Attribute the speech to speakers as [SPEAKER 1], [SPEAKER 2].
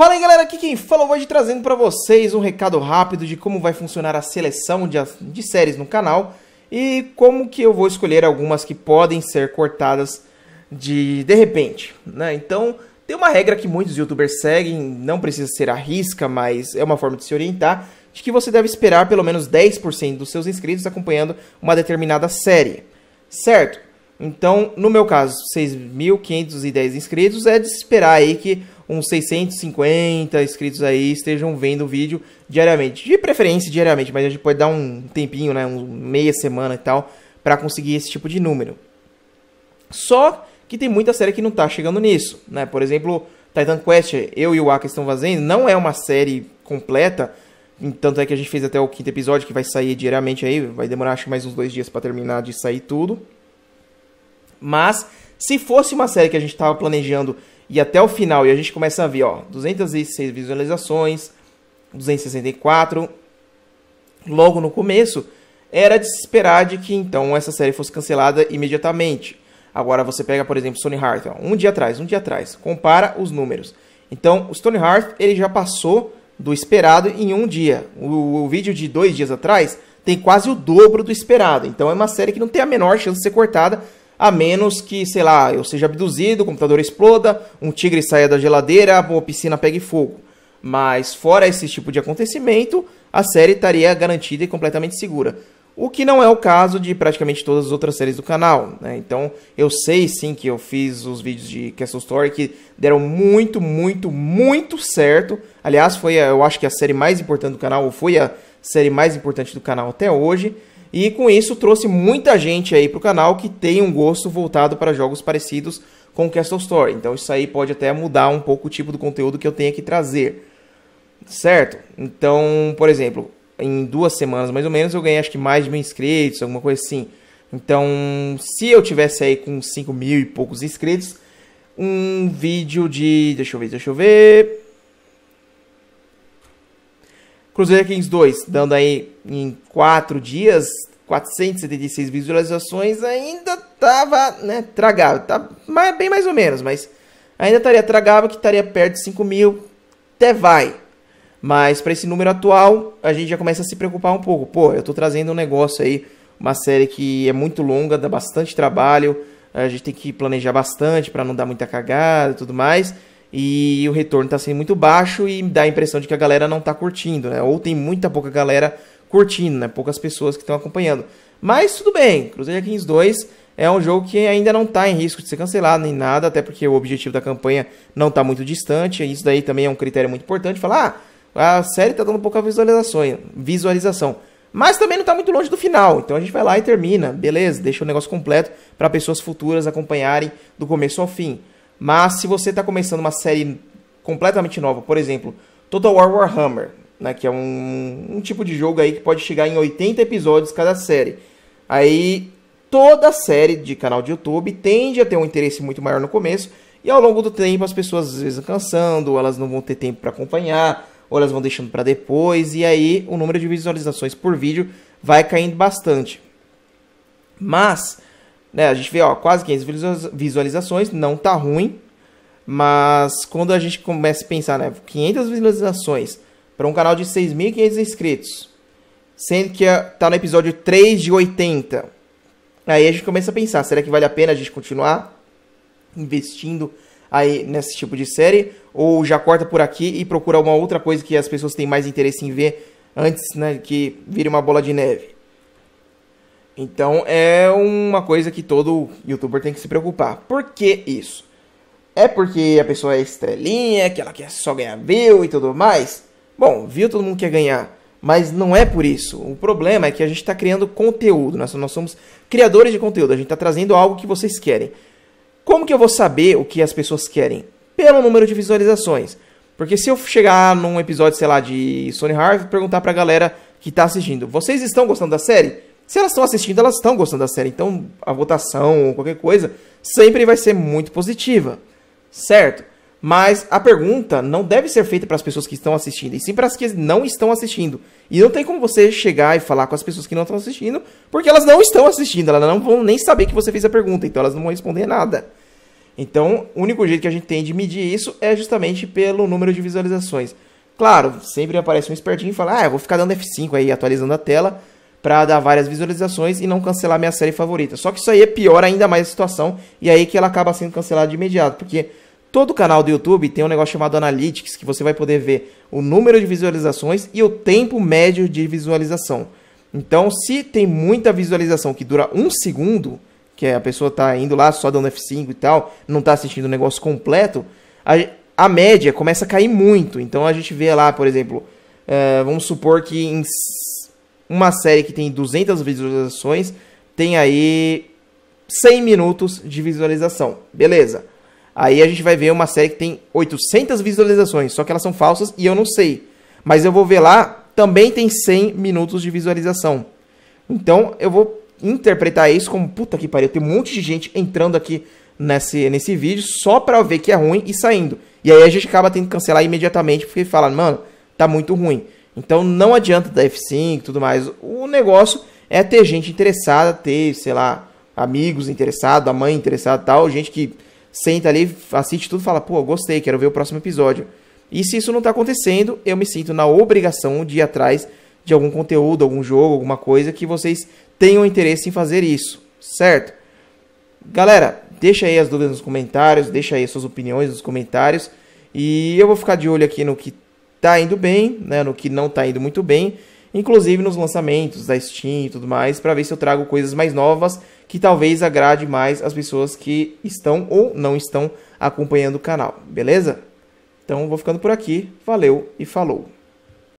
[SPEAKER 1] Fala aí galera, aqui quem fala hoje é trazendo para vocês um recado rápido de como vai funcionar a seleção de, de séries no canal e como que eu vou escolher algumas que podem ser cortadas de de repente, né? Então, tem uma regra que muitos youtubers seguem, não precisa ser a risca, mas é uma forma de se orientar, de que você deve esperar pelo menos 10% dos seus inscritos acompanhando uma determinada série, certo? Então, no meu caso, 6.510 inscritos, é de se esperar aí que uns 650 inscritos aí estejam vendo o vídeo diariamente. De preferência diariamente, mas a gente pode dar um tempinho, né, um meia semana e tal, para conseguir esse tipo de número. Só que tem muita série que não tá chegando nisso, né? Por exemplo, Titan Quest, eu e o Aka estão fazendo, não é uma série completa, tanto é que a gente fez até o quinto episódio, que vai sair diariamente aí, vai demorar acho mais uns dois dias para terminar de sair tudo. Mas se fosse uma série que a gente estava planejando e até o final e a gente começa a ver, ó, 206 visualizações, 264 logo no começo, era de se esperar de que então essa série fosse cancelada imediatamente. Agora você pega, por exemplo, Stone Heart, ó, um dia atrás, um dia atrás, compara os números. Então, o Stone Heart, ele já passou do esperado em um dia. O, o, vídeo de dois dias atrás tem quase o dobro do esperado. Então é uma série que não tem a menor chance de ser cortada a menos que, sei lá, eu seja abduzido, o computador exploda, um tigre saia da geladeira, uma piscina pegue fogo. Mas fora esse tipo de acontecimento, a série estaria garantida e completamente segura. O que não é o caso de praticamente todas as outras séries do canal. Né? Então eu sei sim que eu fiz os vídeos de Castle Story que deram muito, muito, muito certo. Aliás, foi a, eu acho que a série mais importante do canal, ou foi a série mais importante do canal até hoje. E com isso trouxe muita gente aí para o canal que tem um gosto voltado para jogos parecidos com Castle Story. Então isso aí pode até mudar um pouco o tipo do conteúdo que eu tenho que trazer. Certo? Então, por exemplo, em duas semanas mais ou menos eu ganhei acho que mais de mil inscritos, alguma coisa assim. Então, se eu tivesse aí com 5 mil e poucos inscritos, um vídeo de. Deixa eu ver, deixa eu ver. Cruzeiro Kings 2, dando aí em 4 dias 476 visualizações, ainda tava, né, tragável. Tá bem mais ou menos, mas ainda estaria tragável, que estaria perto de 5 mil, até vai. Mas para esse número atual, a gente já começa a se preocupar um pouco. Pô, eu tô trazendo um negócio aí, uma série que é muito longa, dá bastante trabalho, a gente tem que planejar bastante para não dar muita cagada e tudo mais e o retorno está sendo muito baixo e dá a impressão de que a galera não está curtindo, né? Ou tem muita pouca galera curtindo, né? Poucas pessoas que estão acompanhando. Mas tudo bem, Cruzeiro Kings 2 é um jogo que ainda não está em risco de ser cancelado nem nada, até porque o objetivo da campanha não está muito distante. Isso daí também é um critério muito importante. Falar, ah, a série está dando pouca visualização, visualização. Mas também não está muito longe do final, então a gente vai lá e termina, beleza? Deixa o negócio completo para pessoas futuras acompanharem do começo ao fim. Mas se você está começando uma série completamente nova, por exemplo, Total War Warhammer, né, que é um, um tipo de jogo aí que pode chegar em 80 episódios cada série. Aí toda série de canal de YouTube tende a ter um interesse muito maior no começo e ao longo do tempo as pessoas às vezes cansando, elas não vão ter tempo para acompanhar, ou elas vão deixando para depois e aí o número de visualizações por vídeo vai caindo bastante. Mas né? A gente vê ó, quase 500 visualizações, não tá ruim, mas quando a gente começa a pensar, né, 500 visualizações para um canal de 6.500 inscritos, sendo que é, tá no episódio 3 de 80, aí a gente começa a pensar, será que vale a pena a gente continuar investindo aí nesse tipo de série ou já corta por aqui e procura uma outra coisa que as pessoas têm mais interesse em ver antes, né, que vire uma bola de neve? Então é uma coisa que todo youtuber tem que se preocupar. Por que isso? É porque a pessoa é estrelinha, que ela quer só ganhar view e tudo mais? Bom, viu todo mundo quer ganhar, mas não é por isso. O problema é que a gente está criando conteúdo, nós, né? nós somos criadores de conteúdo, a gente está trazendo algo que vocês querem. Como que eu vou saber o que as pessoas querem? Pelo número de visualizações. Porque se eu chegar num episódio, sei lá, de Sony Harvey e perguntar pra galera que tá assistindo, vocês estão gostando da série? Se elas estão assistindo, elas estão gostando da série. Então, a votação ou qualquer coisa sempre vai ser muito positiva, certo? Mas a pergunta não deve ser feita para as pessoas que estão assistindo, e sim para as que não estão assistindo. E não tem como você chegar e falar com as pessoas que não estão assistindo, porque elas não estão assistindo, elas não vão nem saber que você fez a pergunta, então elas não vão responder nada. Então, o único jeito que a gente tem de medir isso é justamente pelo número de visualizações. Claro, sempre aparece um espertinho e fala: Ah, eu vou ficar dando F5 aí, atualizando a tela para dar várias visualizações e não cancelar minha série favorita. Só que isso aí é pior ainda mais a situação e aí que ela acaba sendo cancelada de imediato, porque todo canal do YouTube tem um negócio chamado Analytics, que você vai poder ver o número de visualizações e o tempo médio de visualização. Então, se tem muita visualização que dura um segundo, que é a pessoa está indo lá só dando F5 e tal, não está assistindo o negócio completo, a, a, média começa a cair muito. Então a gente vê lá, por exemplo, é, vamos supor que em uma série que tem 200 visualizações tem aí 100 minutos de visualização. Beleza. Aí a gente vai ver uma série que tem 800 visualizações, só que elas são falsas e eu não sei. Mas eu vou ver lá, também tem 100 minutos de visualização. Então eu vou interpretar isso como puta que pariu, tem um monte de gente entrando aqui nesse, nesse vídeo só pra ver que é ruim e saindo. E aí a gente acaba tendo que cancelar imediatamente porque fala, mano, tá muito ruim. Então não adianta dar F5 e tudo mais. O negócio é ter gente interessada, ter, sei lá, amigos interessados, a mãe interessada tal, gente que senta ali, assiste tudo e fala, pô, gostei, quero ver o próximo episódio. E se isso não está acontecendo, eu me sinto na obrigação de ir atrás de algum conteúdo, algum jogo, alguma coisa que vocês tenham interesse em fazer isso, certo? Galera, deixa aí as dúvidas nos comentários, deixa aí suas opiniões nos comentários e eu vou ficar de olho aqui no que tá indo bem, né, no que não tá indo muito bem, inclusive nos lançamentos da Steam e tudo mais, para ver se eu trago coisas mais novas que talvez agrade mais as pessoas que estão ou não estão acompanhando o canal, beleza? Então vou ficando por aqui, valeu e falou!